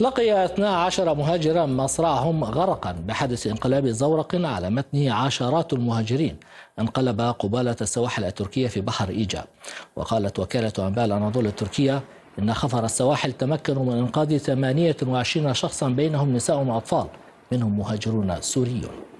لقي 12 مهاجرا مصرعهم غرقا بحدث انقلاب زورق على متنه عشرات المهاجرين انقلب قبالة السواحل التركية في بحر إيجا وقالت وكالة أنباء الأناضول التركية إن خفر السواحل تمكنوا من إنقاذ 28 شخصا بينهم نساء وأطفال منهم مهاجرون سوريون